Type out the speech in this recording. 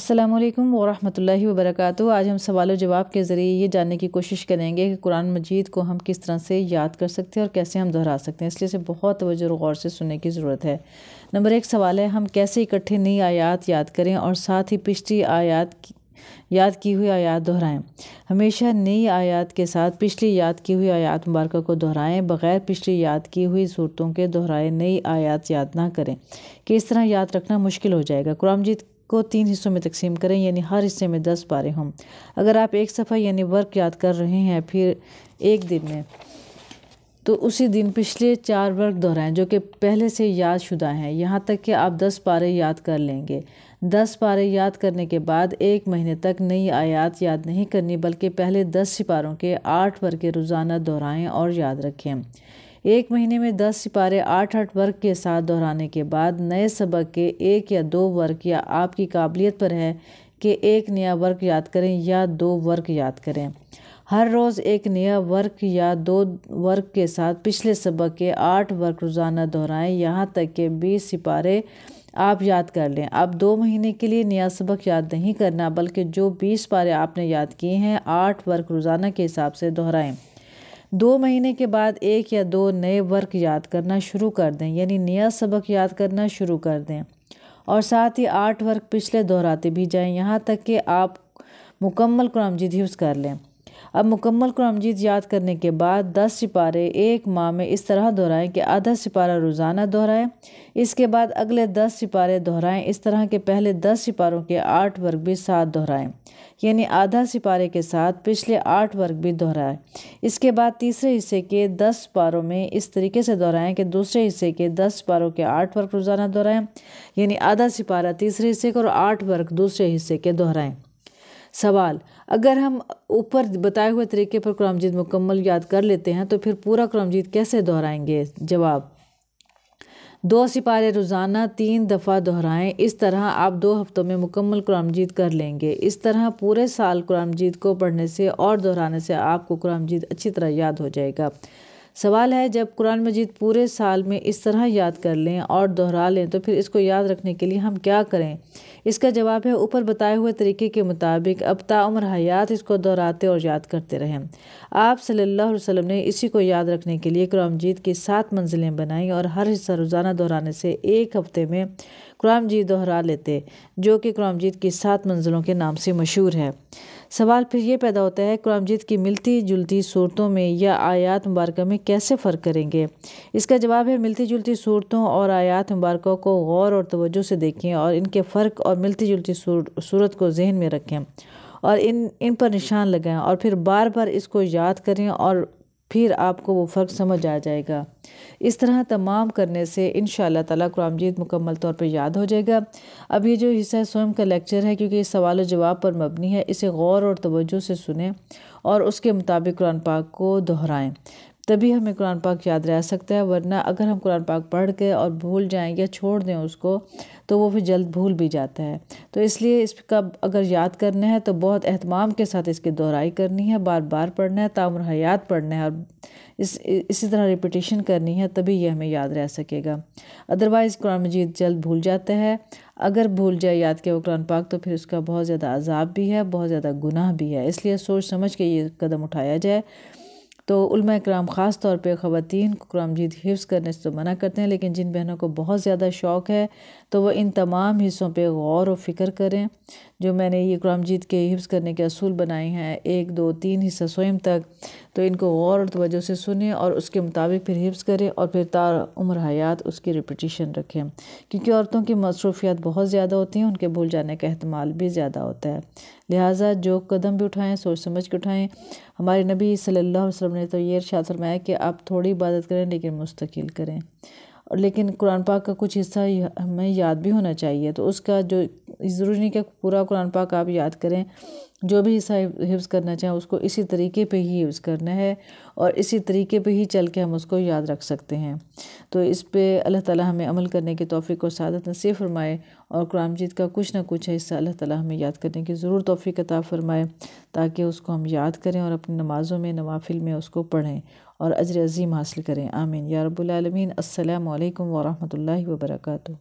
अल्लाम वरहमल वबरक आज हम सवाल जवाब के ज़रिए ये जानने की कोशिश करेंगे कि कुरान मजीद को हम किस तरह से याद कर सकते हैं और कैसे हम दोहरा सकते हैं इसलिए से बहुत तवज्जो और गौर से सुनने की ज़रूरत है नंबर एक सवाल है हम कैसे इकट्ठे नई आयात याद करें और साथ ही पिछली आयात की याद की हुई आयात दोहराएँ हमेशा नई आयात के साथ पिछली याद की हुई आयात मुबारक को दोहराएँ बग़ैर पिछली याद की हुई सूरतों के दोहराए नई आयात याद ना करें कि इस तरह याद रखना मुश्किल हो जाएगा कुरान मजीद को तीन हिस्सों में तकसीम करें यानी हर हिस्से में दस पारे हों अगर आप एक सफ़ा यानी वर्क याद कर रहे हैं फिर एक दिन में तो उसी दिन पिछले चार वर्क दोहराएं जो कि पहले से याद शुदा हैं यहाँ तक कि आप दस पारे याद कर लेंगे दस पारे याद करने के बाद एक महीने तक नई आयात याद नहीं करनी बल्कि पहले दस सिपारों के आठ वर्क रोज़ाना दोहराएँ और याद रखें एक महीने में दस सिपारे आठ आठ वर्ग के साथ दोहराने के बाद नए सबक के एक या दो वर्ग या आपकी काबिलियत पर है कि एक नया वर्ग याद करें या दो वर्ग याद करें हर रोज़ एक नया वर्क या दो वर्क के साथ पिछले सबक के आठ वर्क रोज़ाना दोहराएं यहाँ तक के बीस सिपारे आप याद कर लें अब दो महीने के लिए नया सबक याद नहीं करना बल्कि जो बीस पारे आपने याद किए हैं आठ वर्क रोज़ाना के हिसाब से दोहराएं दो महीने के बाद एक या दो नए वर्क याद करना शुरू कर दें यानी नया सबक याद करना शुरू कर दें और साथ ही आठ वर्क पिछले दोहराते भी जाएं यहाँ तक कि आप मुकम्मल कुरामजीद यूज़ कर लें अब मुकम्मल कुरामजीत याद करने के बाद दस सिपारे एक माह में इस तरह दोहराएं कि आधा सिपारा रोज़ाना दोहराएं इसके बाद अगले दस सिपारे दोहराएं इस तरह के पहले दस सिपारों के आठ वर्ग भी साथ दोहराएं यानी आधा सिपारे के साथ पिछले आठ वर्ग भी दोहराएं इसके बाद तीसरे हिस्से के दस पारों में इस तरीके से दोहराएं कि दूसरे हिस्से के दस पारों के आठ वर्ग रोज़ाना दोहराएं यानी आधा सिपारा तीसरे हिस्से को और आठ वर्ग दूसरे हिस्से के दोहराएं सवाल अगर हम ऊपर बताए हुए तरीके पर कुरामजीत मुकम्मल याद कर लेते हैं तो फिर पूरा कुरामजीत कैसे दोहराएंगे जवाब दो सिपारे रोज़ाना तीन दफ़ा दोहराएं इस तरह आप दो हफ्तों में मुकम्मल कुरामजीत कर लेंगे इस तरह पूरे साल कुरामजीत को पढ़ने से और दोहराने से आपको कुरामजीत अच्छी तरह याद हो जाएगा सवाल है जब कुरान मजीद पूरे साल में इस तरह याद कर लें और दोहरा लें तो फिर इसको याद रखने के लिए हम क्या करें इसका जवाब है ऊपर बताए हुए तरीके के मुताबिक अब ताम्र हयात इसको दोहराते और याद करते रहें आप सल्लल्लाहु अलैहि वसल्लम ने इसी को याद रखने के लिए कुरान मजीद की सात मंजिलें बनाई और हर हिस्सा रोज़ाना दोहराने से एक हफ्ते में कुरान मजीद दोहरा लेते जो कि कुरान मजीद की सात मंजिलों के नाम से मशहूर है सवाल फिर ये पैदा होता है कुरामजीत की मिलती जुलती सूरतों में या आयात मुबारक में कैसे फ़र्क करेंगे इसका जवाब है मिलती जुलती सूरतों और आयात मुबारक को गौर और तवज्जो से देखें और इनके फ़र्क और मिलती जुलती सूरत को जहन में रखें और इन इन पर निशान लगाएं और फिर बार बार इसको याद करें और फिर आपको वो फ़र्क समझ आ जाएगा इस तरह तमाम करने से इन ताला कुरान मजीद मुकम्मल तौर पर याद हो जाएगा अब ये जो हिस्सा स्वयं का लेक्चर है क्योंकि ये सवाल जवाब पर मबनी है इसे गौर और तवज्जो से सुने और उसके मुताबिक कुरान पाक को दोहराएं तभी हमें कुरान पाक याद रह सकता है वरना अगर हम कुरान पाक पढ़ के और भूल जाएँ या छोड़ दें उसको तो वो फिर जल्द भूल भी जाता है तो इसलिए इसका अगर याद करना है तो बहुत अहतमाम के साथ इसकी दोहराई करनी है बार बार पढ़ना है तामर हयात पढ़ना है और इस इसी तरह रिपीटिशन करनी है तभी ये हमें याद रह सकेगा अदरवाइज़ कुरान मजीद जल्द भूल जाता है अगर भूल जाए याद किया वो कुरान पाक तो फिर उसका बहुत ज़्यादा अजाब भी है बहुत ज़्यादा गुनाह भी है इसलिए सोच समझ के ये कदम उठाया जाए तो उल्मा कराम ख़ास तौर पर ख़वातीन को कुराम जीत हिफ्ज़ करने से तो मना करते हैं लेकिन जिन बहनों को बहुत ज़्यादा शौक़ है तो वह इन तमाम हिस्सों पर गौर व फ़िक्र करें जो मैंने ये कुरामजीत के हिफ्स करने के असूल बनाए हैं एक दो तीन हिस्सा स्वयं तक तो इनको गौर और तवज्जो से सुने और उसके मुताबिक फिर हिफ्स करें और फिर तार उम्र हयात उसकी रिपीटिशन रखें क्योंकि औरतों की मसरूफियात बहुत ज़्यादा होती हैं उनके भूल जाने का अहतमाल भी ज़्यादा होता है लिहाजा जो कदम भी उठाएँ सोच समझ के उठाएँ हमारे नबी सल्लल्लाहु अलैहि वसल्लम ने तो ये इरशाद फरमाया कि आप थोड़ी इबादत करें लेकिन मुस्तकिल करें और लेकिन कुरान पाक का कुछ हिस्सा हमें याद भी होना चाहिए तो उसका जो ज़रूरी नहीं कि पूरा कुरान पाक आप याद करें जो भी हिस्सा हिफ्ज़ करना चाहें उसको इसी तरीके पे ही यूज़ करना है और इसी तरीके पे ही चल के हम उसको याद रख सकते हैं तो इस पे अल्लाह ताला हमें अमल करने के तौफीक और सादत नसीब फरमाए और कुरान मजीद का कुछ ना कुछ हिस्सा अल्लाह ताला हमें याद करने की ज़रूर तौफीक अता फ़रमाए ताकि उसको हम याद करें और अपनी नमाज़ों में नवाफिल में उसको पढ़ें और अजर अज़ीम हासिल करें आमीन या रबालमीन असल वरहमल वबरकू